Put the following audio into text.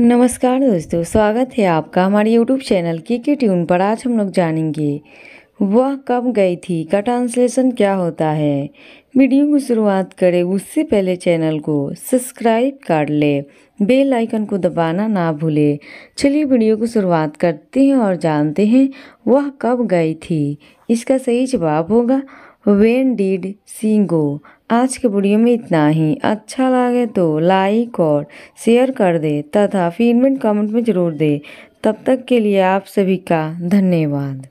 नमस्कार दोस्तों स्वागत है आपका हमारे यूट्यूब चैनल के के ट्यून पर आज हम लोग जानेंगे वह कब गई थी का ट्रांसलेशन क्या होता है वीडियो को शुरुआत करें उससे पहले चैनल को सब्सक्राइब कर ले बेल आइकन को दबाना ना भूले चलिए वीडियो को शुरुआत करते हैं और जानते हैं वह कब गई थी इसका सही जवाब होगा वेन डीड सी गो आज के वीडियो में इतना ही अच्छा लगे तो लाइक और शेयर कर दे तथा फीडमेंट कमेंट में ज़रूर दे तब तक के लिए आप सभी का धन्यवाद